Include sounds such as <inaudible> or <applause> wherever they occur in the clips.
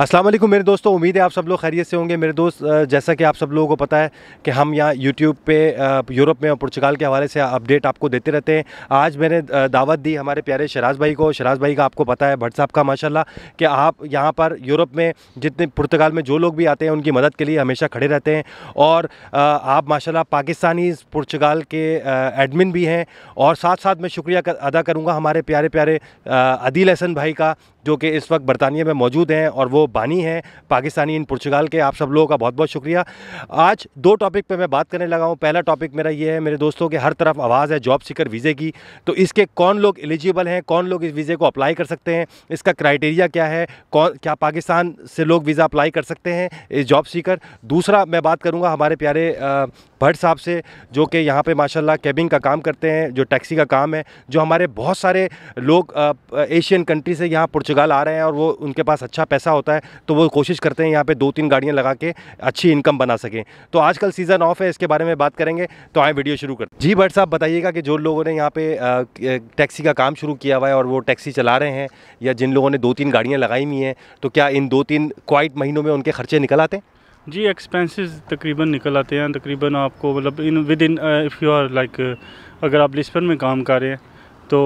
अस्सलाम वालेकुम मेरे दोस्तों उम्मीद है आप सब लोग खैरियत से होंगे मेरे दोस्त जैसा कि आप सब लोगों को पता है कि हम यहाँ यूट्यूब पे यूरोप में और पुर्तगाल के हवाले से अपडेट आपको देते रहते हैं आज मैंने दावत दी हमारे प्यारे शराज भाई को शराज भाई का आपको पता है भट्ट साहब का माशाल्लाह कि आप यहाँ पर यूरोप में जितने पुर्तगाल में जो लोग भी आते हैं उनकी मदद के लिए हमेशा खड़े रहते हैं और आप माशाला पाकिस्तानी पुर्तगाल के एडमिन भी हैं और साथ साथ मैं शुक्रिया अदा करूँगा हमारे प्यारे प्यारे अदील हसन भाई का जो कि इस वक्त बरतानिया में मौजूद हैं और वो बानी है पाकिस्तानी इन पुर्तगाल के आप सब लोगों का बहुत बहुत शुक्रिया आज दो टॉपिक पे मैं बात करने लगा हूँ पहला टॉपिक मेरा ये है मेरे दोस्तों के हर तरफ आवाज़ है जॉब सीकर वीज़े की तो इसके कौन लोग एलिजिबल हैं कौन लोग इस वीज़े को अप्लाई कर सकते हैं इसका क्राइटेरिया क्या है कौन क्या पाकिस्तान से लोग वीज़ा अप्लाई कर सकते हैं इस जॉब सीकर दूसरा मैं बात करूँगा हमारे प्यारे भट्ट साहब से जो कि यहाँ पे माशाल्लाह कैबिंग का काम करते हैं जो टैक्सी का काम है जो हमारे बहुत सारे लोग एशियन कंट्री से यहाँ पुर्तगाल आ रहे हैं और वो उनके पास अच्छा पैसा होता है तो वो कोशिश करते हैं यहाँ पर दो तीन गाड़ियाँ लगा के अच्छी इनकम बना सकें तो आजकल सीज़न ऑफ है इसके बारे में बात करेंगे तो आए वीडियो शुरू कर जी भट्ट साहब बताइएगा कि जो लोगों ने यहाँ पर टैक्सी का काम शुरू किया हुआ है और वो टैक्सी चला रहे हैं या जिन लोगों ने दो तीन गाड़ियाँ लगाई हुई हैं तो क्या इन दो तीन क्वाइट महीनों में उनके खर्चे निकल आते हैं जी एक्सपेंसेस तकरीबन निकल आते हैं तकरीबन आपको मतलब in within if you are like अगर आप लिस्पन में काम कर रहे हैं तो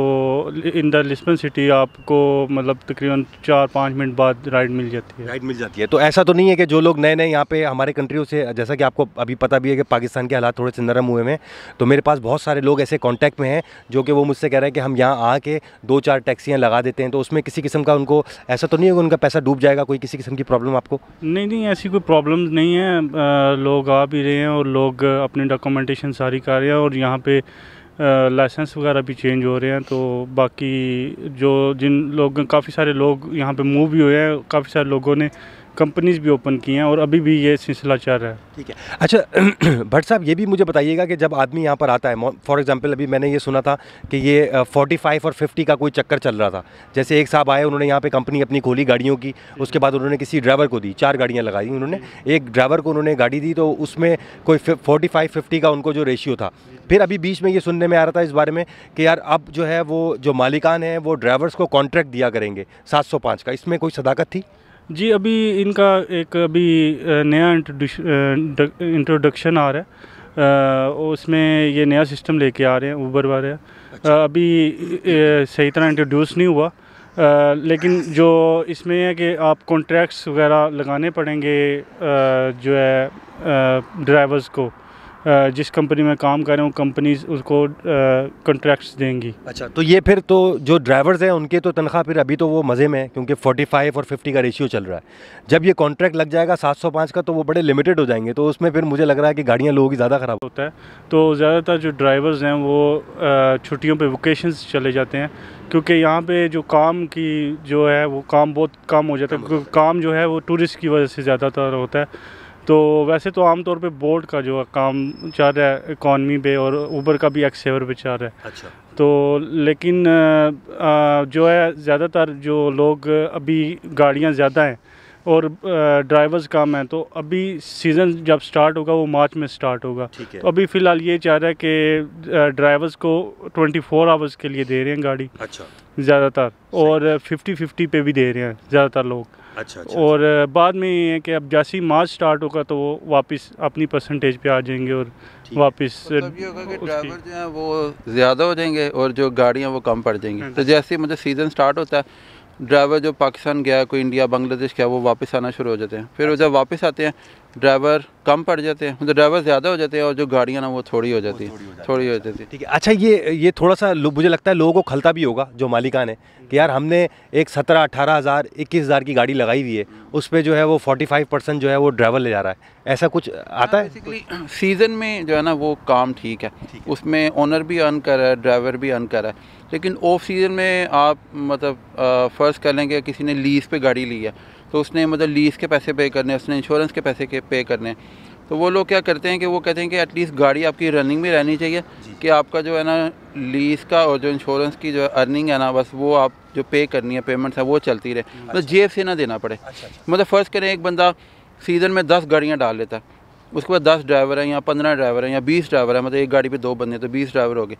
इन द लिस्बन सिटी आपको मतलब तकरीबन चार पाँच मिनट बाद राइड मिल जाती है राइड मिल जाती है तो ऐसा तो नहीं है कि जो लोग नए नए यहाँ पे हमारे कंट्रियों से जैसा कि आपको अभी पता भी है कि पाकिस्तान के हालात थोड़े से नरम हुए हैं तो मेरे पास बहुत सारे लोग ऐसे कॉन्टैक्ट में हैं जो कि वो मुझसे कह रहे हैं कि हम यहाँ आके दो चार टैक्सियाँ लगा देते हैं तो उसमें किसी किस्म का उनको ऐसा तो नहीं है कि उनका पैसा डूब जाएगा कोई किसी किस्म की प्रॉब्लम आपको नहीं नहीं ऐसी कोई प्रॉब्लम नहीं है लोग आ भी रहे हैं और लोग अपनी डॉक्यूमेंटेशन सारी कर रहे हैं और यहाँ पर लाइसेंस वगैरह भी चेंज हो रहे हैं तो बाकी जो जिन लोग काफ़ी सारे लोग यहाँ पे मूव भी हुए हैं काफ़ी सारे लोगों ने कंपनीज भी ओपन की हैं और अभी भी ये सिलसिला चल रहा है ठीक है अच्छा <clears throat> भट्ट साहब ये भी मुझे बताइएगा कि जब आदमी यहाँ पर आता है फॉर एग्जांपल अभी मैंने ये सुना था कि ये 45 और 50 का कोई चक्कर चल रहा था जैसे एक साहब आए उन्होंने यहाँ पे कंपनी अपनी खोली गाड़ियों की हम्म। उसके बाद उन्होंने किसी ड्राइवर को दी चार गाड़ियाँ लगाई उन्होंने हम्म। एक ड्राइवर को उन्होंने गाड़ी दी तो उसमें कोई फोर्टी फाइव का उनको जो रेशियो था हम्म। फिर अभी बीच में ये सुनने में आ रहा था इस बारे में कि यार अब जो है वो जो मालिकान हैं वो ड्राइवर्स को कॉन्ट्रैक्ट दिया करेंगे सात का इसमें कोई सदाकत थी जी अभी इनका एक अभी नया इंट्रोडक्शन आ रहा है आ, उसमें ये नया सिस्टम लेके आ रहे हैं ऊबर वाले अच्छा। अभी सही तरह इंट्रोड्यूस नहीं हुआ आ, लेकिन जो इसमें है कि आप कॉन्ट्रैक्ट्स वगैरह लगाने पड़ेंगे आ, जो है ड्राइवर्स को जिस कंपनी में काम कर रहे हो कंपनीज उसको कॉन्ट्रैक्ट्स देंगी अच्छा तो ये फिर तो जो ड्राइवर्स हैं उनके तो तनख्वाह फिर अभी तो वो मज़े में है क्योंकि 45 और 50 का रेशियो चल रहा है जब ये कॉन्ट्रैक्ट लग जाएगा 705 का तो वो बड़े लिमिटेड हो जाएंगे तो उसमें फिर मुझे लग रहा है कि गाड़ियाँ लोगों की ज़्यादा ख़राब होता है तो ज़्यादातर जो ड्राइवर्स हैं वो छुट्टियों पर वोकेशन चले जाते हैं क्योंकि यहाँ पे जो काम की जो है वो काम बहुत कम हो जाता है काम जो है वो टूरिस्ट की वजह से ज़्यादातर होता है तो वैसे तो आमतौर पे बोर्ड का जो काम चल रहा है इकॉनमी पे और ऊबर का भी सेवर पे चल रहा है अच्छा तो लेकिन जो है ज़्यादातर जो लोग अभी गाड़ियाँ ज़्यादा हैं और ड्राइवर्स कम हैं तो अभी सीज़न जब स्टार्ट होगा वो मार्च में स्टार्ट होगा तो अभी फ़िलहाल ये चाह रहा है कि ड्राइवर्स को 24 फोर आवर्स के लिए दे रहे हैं गाड़ी अच्छा ज़्यादातर और 50-50 पे भी दे रहे हैं ज़्यादातर लोग अच्छा, अच्छा और अच्छा। बाद में ये है कि अब जैसे ही मार्च स्टार्ट होगा तो वो वापस अपनी परसेंटेज पे आ जाएंगे और वापस मतलब ये होगा कि ड्राइवर जो हैं वो ज़्यादा हो जाएंगे और जो गाड़ियाँ वो कम पड़ जाएंगी तो हाँ। जैसे ही मतलब सीज़न स्टार्ट होता है ड्राइवर जो पाकिस्तान गया कोई इंडिया बांग्लादेश गया वो वापस आना शुरू हो जाते हैं फिर वो अच्छा। जब वापस आते हैं ड्राइवर कम पड़ जाते हैं तो ड्राइवर ज़्यादा हो जाते हैं और जो गाड़ियाँ ना वो थोड़ी हो जाती है थोड़ी हो जाती है ठीक है अच्छा ये ये थोड़ा सा मुझे लगता है लोगों को खलता भी होगा जो मालिकान है कि यार हमने एक सत्रह अठारह हज़ार इक्कीस हज़ार की गाड़ी लगाई हुई है उस पर जो है वो फोर्टी फाइव परसेंट जो है वो ड्राइवर ले जा रहा है ऐसा कुछ आता है सीज़न में जो है ना वो काम ठीक है उसमें ऑनर भी अर्न कर रहा है ड्राइवर भी अर्न कर रहा है लेकिन ऑफ सीज़न में आप मतलब फ़र्ज़ कर लेंगे किसी ने लीज़ पे गाड़ी ली है तो उसने मतलब लीज़ के पैसे पे करने उसने इंश्योरेंस के पैसे के पे करने तो वो लोग क्या करते हैं कि वो कहते हैं कि एटलीस्ट गाड़ी आपकी रनिंग में रहनी चाहिए कि आपका जो है ना लीज़ का और जो इंश्योरेंस की जो अर्निंग है ना बस वो आप जो पे करनी है पेमेंट्स है वो चलती रहे अच्छा। मतलब जेब से ना देना पड़े अच्छा, अच्छा। मतलब फ़र्ज़ करें एक बंदा सीज़न में दस गाड़ियाँ डाल लेता है उसके बाद दस ड्राइवर हैं या पंद्रह ड्राइवर हैं या बीस ड्राइवर हैं मतलब एक गाड़ी पर दो बंदे तो बीस ड्राइवर हो गए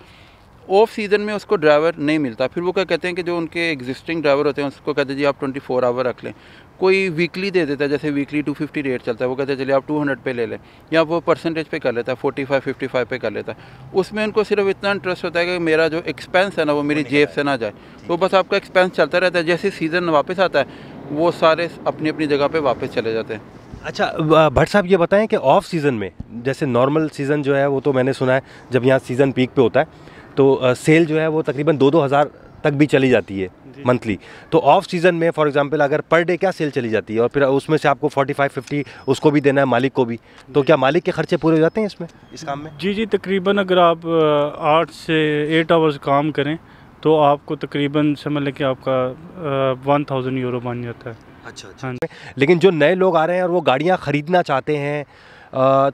ऑफ सीज़न में उसको ड्राइवर नहीं मिलता फिर वो क्या कहते हैं कि जो उनके एग्जिस्टिंग ड्राइवर होते हैं उसको कहते हैं जी आप ट्वेंटी फोर आवर रख लें कोई वीकली दे देता है जैसे वीकली 250 रेट चलता है वो कहते हैं चलिए आप 200 पे ले लें या वो परसेंटेज पे कर लेता है फोर्टी फाइव फिफ्टी फाइव पे कर लेता है उसमें उनको सिर्फ इतना इंटरेस्ट होता है कि मेरा जो एक्सपेंस है ना वो मेरी जेब से ना जाए तो बस आपका एक्सपेंस चलता रहता है जैसे सीज़न वापस आता है वो सारे अपनी अपनी जगह पर वापस चले जाते हैं अच्छा भट्ट साहब ये बताएं कि ऑफ सीज़न में जैसे नॉर्मल सीज़न जो है वो तो मैंने सुना है जब यहाँ सीज़न पीक पे होता है तो सेल जो है वो तकरीबन दो दो हज़ार तक भी चली जाती है मंथली तो ऑफ सीज़न में फॉर एग्जांपल अगर पर डे क्या सेल चली जाती है और फिर उसमें से आपको 45 50 उसको भी देना है मालिक को भी तो क्या मालिक के खर्चे पूरे हो जाते हैं इसमें इस काम में जी जी तकरीबन अगर आप आठ से एट आवर्स काम करें तो आपको तकरीबन समझ लें कि आपका वन थाउजेंड यूरो बन जाता है अच्छा अच्छा हाँ। लेकिन जो नए लोग आ रहे हैं और वो गाड़ियाँ ख़रीदना चाहते हैं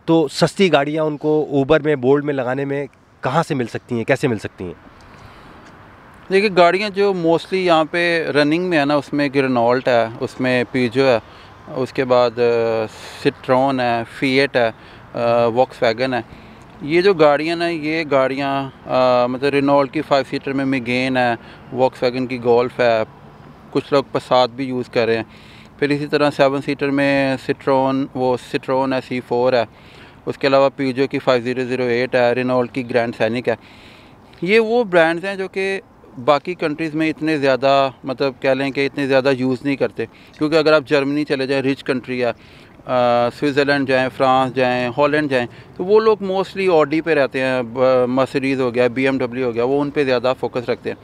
तो सस्ती गाड़ियाँ उनको ऊबर में बोल्ड में लगाने में कहाँ से मिल सकती हैं कैसे मिल सकती हैं देखिए गाड़ियाँ जो मोस्टली यहाँ पे रनिंग में है ना उसमें ग्रनोल्ट है उसमें पीजो है उसके बाद सिट्रॉन है फीएट है वॉक्स वैगन है ये जो गाड़ियाँ ना ये गाड़ियाँ मतलब रिनोल्ट की फाइव सीटर में मिगेन है वॉक्स वैगन की गोल्फ है कुछ लोग पसाद भी यूज़ कर रहे हैं फिर इसी तरह सेवन सीटर में सिट्रॉन वो सिट्रॉन है सी फोर है उसके अलावा पीजो की फाइव ज़ीरो ज़ीरो एट है रिनोल्ट की ग्रैंड सैनिक है ये वो ब्रांड्स हैं जो कि बाकी कंट्रीज़ में इतने ज़्यादा मतलब कह लें कि इतने ज़्यादा यूज़ नहीं करते क्योंकि अगर आप जर्मनी चले जाएँ रिच कंट्री है स्विट्ज़रलैंड जाएँ फ्रांस जाएँ हॉलैंड जाएँ तो वो लोग मोस्टली ऑडी पे रहते हैं मसरीज़ हो गया बी हो गया वो उन पर ज़्यादा फोकस रखते हैं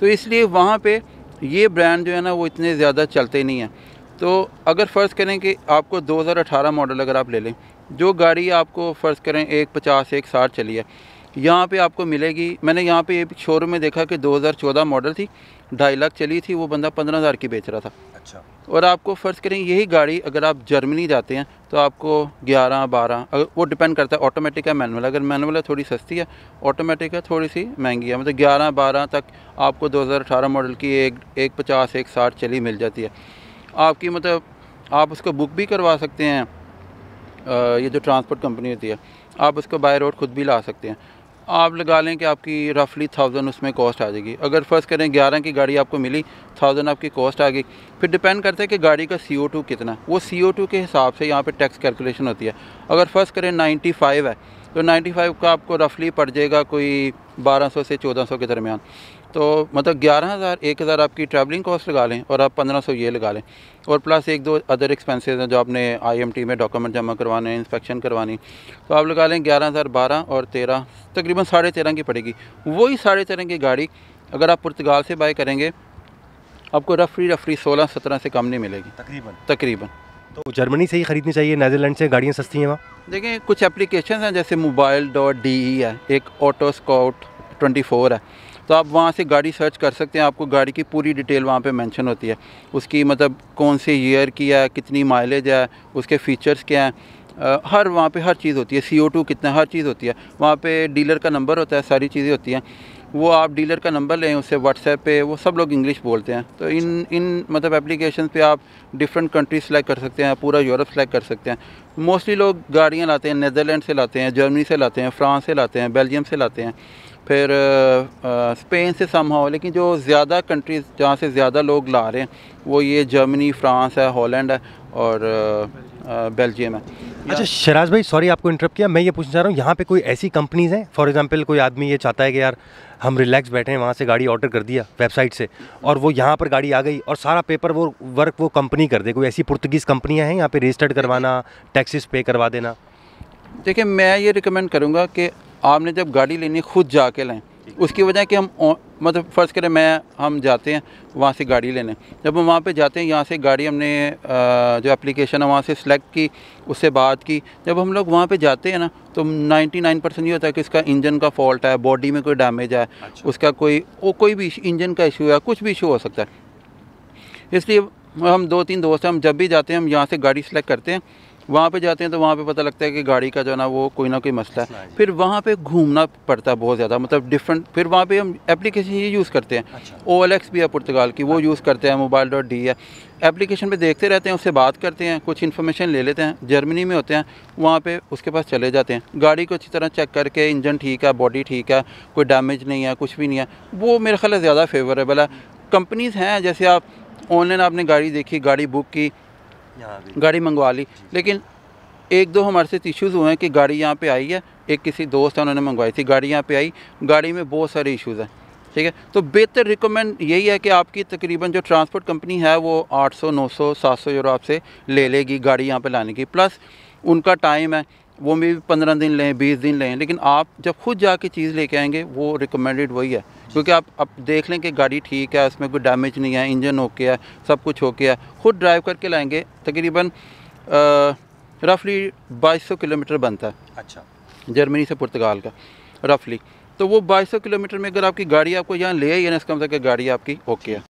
तो इसलिए वहाँ पर ये ब्रांड जो है ना वो इतने ज़्यादा चलते नहीं हैं तो अगर फ़र्ज़ करें कि आपको 2018 मॉडल अगर आप ले लें जो गाड़ी आपको फ़र्ज़ करें एक पचास एक साठ चली है यहाँ पे आपको मिलेगी मैंने यहाँ पे एक शोरूम में देखा कि 2014 मॉडल थी ढाई लाख चली थी वो बंदा पंद्रह हज़ार की बेच रहा था अच्छा और आपको फ़र्ज़ करें यही गाड़ी अगर आप जर्मनी जाते हैं तो आपको ग्यारह बारह अगर वो डिपेंड करता है ऑटोमेटिक है मैनुअल अगर मैनुअल है थोड़ी सस्ती है ऑटोमेटिक है थोड़ी सी महंगी है मतलब ग्यारह बारह तक आपको दो मॉडल की एक एक पचास एक साठ चली मिल जाती है आपकी मतलब आप उसको बुक भी करवा सकते हैं ये जो ट्रांसपोर्ट कंपनी होती है आप उसको बाय रोड खुद भी ला सकते हैं आप लगा लें कि आपकी रफली थाउजेंड उसमें कॉस्ट आ जाएगी अगर फर्स्ट करें ग्यारह की गाड़ी आपको मिली थाउजेंड आपकी कॉस्ट आ गई फिर डिपेंड करता है कि गाड़ी का सी ओ टू कितना वो सी ओ टू के हिसाब से यहाँ पर टैक्स कैलकुलेशन होती है अगर फर्स्ट करें नाइन्टी फाइव है तो नाइन्टी फाइव का आपको रफली पड़ जाएगा कोई बारह सौ से चौदह सौ के दरमियान तो मतलब ग्यारह हज़ार एक हज़ार आपकी ट्रैवलिंग कॉस्ट लगा लें और आप पंद्रह सौ ये लगा लें और प्लस एक दो अदर एक्सपेंसेस हैं जो आपने आईएमटी में डॉक्यूमेंट जमा करवाने हैं इंस्पेक्शन करवानी तो आप लगा लें ग्यारह हज़ार बारह और तेरह तकरीबन साढ़े तेरह की पड़ेगी वही साढ़े तेरह की गाड़ी अगर आप पुर्तगाल से बाई करेंगे आपको रफरी रफरी सोलह सत्रह से कम नहीं मिलेगी तकरीबन तकरीबन तो जर्मनी से ही ख़रीदनी चाहिए नैदरलैंड से गाड़ियाँ सस्ती हैं वहाँ देखें कुछ एप्लीकेशन हैं जैसे मोबाइल डॉट डी है एक ऑटो स्काउट ट्वेंटी फोर है तो आप वहाँ से गाड़ी सर्च कर सकते हैं आपको गाड़ी की पूरी डिटेल वहाँ पे मेंशन होती है उसकी मतलब कौन से ईयर की है कितनी माइलेज है उसके फ़ीचर्स क्या हैं हर वहाँ पे हर चीज़ होती है सी ओ टू कितना हर चीज़ होती है वहाँ पे डीलर का नंबर होता है सारी चीज़ें होती हैं वो आप डीलर का नंबर लें उससे व्हाट्सएप पे वो सब लोग इंग्लिश बोलते हैं तो इन इन मतलब एप्लीकेशन पे आप डिफरेंट कंट्री सेलेक्ट कर सकते हैं पूरा यूरोप सेलेक्ट कर सकते हैं मोस्टली लोग गाड़ियाँ लाते हैं नदरलैंड से लाते हैं जर्मनी से लाते हैं फ्रांस से लाते हैं बेल्जियम से लाते हैं फिर स्पेन से सम हो लेकिन जो ज़्यादा कंट्रीज़ जहाँ से ज़्यादा लोग ला रहे हैं वो ये जर्मनी फ्रांस है हॉलैंड है और बेल्जियम है अच्छा शराज भाई सॉरी आपको इंटरप्ट किया मैं ये पूछना चाह रहा हूँ यहाँ पे कोई ऐसी कंपनीज़ हैं फॉर एग्जांपल कोई आदमी ये चाहता है कि यार हम रिलैक्स बैठे हैं वहाँ से गाड़ी ऑर्डर कर दिया वेबसाइट से और वो यहाँ पर गाड़ी आ गई और सारा पेपर वो वर्क वो कंपनी कर दे कोई ऐसी पुर्तगीज़ कंपनियाँ हैं यहाँ पर रजिस्टर्ड करवाना टैक्सीस पे करवा देना देखिए मैं ये रिकमेंड करूँगा कि आपने जब गाड़ी लेनी खुद जा के लें उसकी वजह कि हम मतलब फ़र्ज़ करें मैं हम जाते हैं वहाँ से गाड़ी लेने जब हम वहाँ पे जाते हैं यहाँ से गाड़ी हमने जो एप्लीकेशन है वहाँ से सिलेक्ट की उससे बात की जब हम लोग वहाँ पे जाते हैं ना तो 99 परसेंट ये होता है कि इसका इंजन का फॉल्ट है बॉडी में कोई डैमेज है अच्छा। उसका कोई वो कोई भी इंजन का इशू है कुछ भी इशू हो सकता है इसलिए हम दो तीन दोस्त हैं हम जब भी जाते हैं हम यहाँ से गाड़ी सेलेक्ट करते हैं वहाँ पे जाते हैं तो वहाँ पे पता लगता है कि गाड़ी का जो है ना वो कोई ना कोई मसला है फिर वहाँ पे घूमना पड़ता है बहुत ज़्यादा मतलब डिफरेंट फिर वहाँ पे हम एप्लीकेशन ये यूज़ करते हैं ओ अच्छा। भी है पुर्तगाल की वो यूज़ हाँ। करते हैं मोबाइल डॉट डी है एप्लीकेशन पे देखते रहते हैं उससे बात करते हैं कुछ इन्फॉर्मेशन ले लेते हैं जर्मनी में होते हैं वहाँ पर उसके पास चले जाते हैं गाड़ी को अच्छी तरह चेक करके इंजन ठीक है बॉडी ठीक है कोई डैमेज नहीं है कुछ भी नहीं है वो मेरे ख्याल ज़्यादा फेवरेबल है कंपनीज़ हैं जैसे आप ऑनलाइन आपने गाड़ी देखी गाड़ी बुक की गाड़ी मंगवा ली लेकिन एक दो हमारे से इश्यूज़ हुए हैं कि गाड़ी यहाँ पे आई है एक किसी दोस्त है उन्होंने मंगवाई थी गाड़ी यहाँ पे आई गाड़ी में बहुत सारे इश्यूज़ हैं ठीक है तो बेहतर रिकमेंड यही है कि आपकी तकरीबन जो ट्रांसपोर्ट कंपनी है वो 800 900 700 यूरो आपसे ले लेगी गाड़ी यहाँ पे लाने की प्लस उनका टाइम है वो भी पंद्रह दिन लें बीस दिन लें लेकिन आप जब खुद जाके चीज़ लेके आएंगे वो रिकमेंडेड वही है क्योंकि आप अब देख लें कि गाड़ी ठीक है उसमें कोई डैमेज नहीं है इंजन ओके है सब कुछ ओके है खुद ड्राइव करके लाएंगे तकरीबन रफली 2200 किलोमीटर बनता है अच्छा जर्मनी से पुर्तगाल का रफली तो वो 2200 किलोमीटर में अगर आपकी गाड़ी आपको यहाँ ले आई है ना इसका मतलब गाड़ी आपकी ओके है